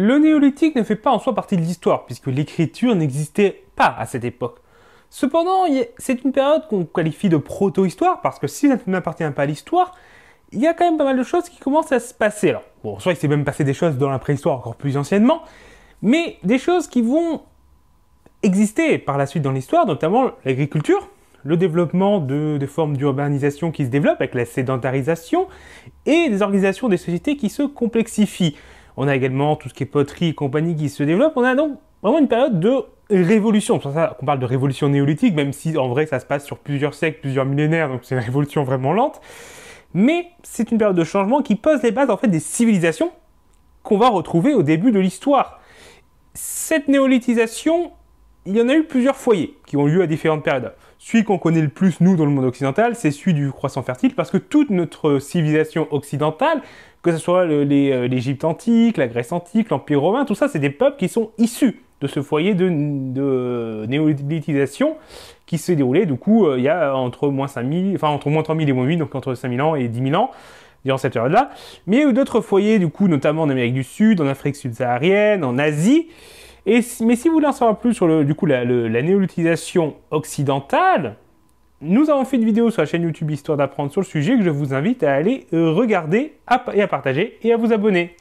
Le néolithique ne fait pas en soi partie de l'histoire, puisque l'écriture n'existait pas à cette époque. Cependant, c'est une période qu'on qualifie de proto-histoire, parce que si ça n'appartient pas à l'histoire, il y a quand même pas mal de choses qui commencent à se passer. bon, soit il s'est même passé des choses dans la préhistoire encore plus anciennement, mais des choses qui vont exister par la suite dans l'histoire, notamment l'agriculture, le développement de, de formes d'urbanisation qui se développent avec la sédentarisation et des organisations des sociétés qui se complexifient. On a également tout ce qui est poterie et compagnie qui se développe. On a donc vraiment une période de révolution. C'est pour ça qu'on parle de révolution néolithique, même si en vrai ça se passe sur plusieurs siècles, plusieurs millénaires, donc c'est une révolution vraiment lente. Mais c'est une période de changement qui pose les bases en fait des civilisations qu'on va retrouver au début de l'histoire. Cette néolithisation, il y en a eu plusieurs foyers qui ont lieu à différentes périodes. Celui qu'on connaît le plus, nous, dans le monde occidental, c'est celui du croissant fertile, parce que toute notre civilisation occidentale, que ce soit euh, l'Égypte antique, la Grèce antique, l'Empire romain, tout ça, c'est des peuples qui sont issus de ce foyer de, néolithisation qui s'est déroulé, du coup, euh, il y a entre moins 5000, enfin, entre moins 3000 et moins 8, donc entre 5000 ans et 10 000 ans, durant cette période-là. Mais il y d'autres foyers, du coup, notamment en Amérique du Sud, en Afrique subsaharienne, en Asie, mais si vous voulez en savoir plus sur du coup, la, néolithisation occidentale, nous avons fait une vidéo sur la chaîne YouTube Histoire d'apprendre sur le sujet que je vous invite à aller euh, regarder et à partager et à vous abonner.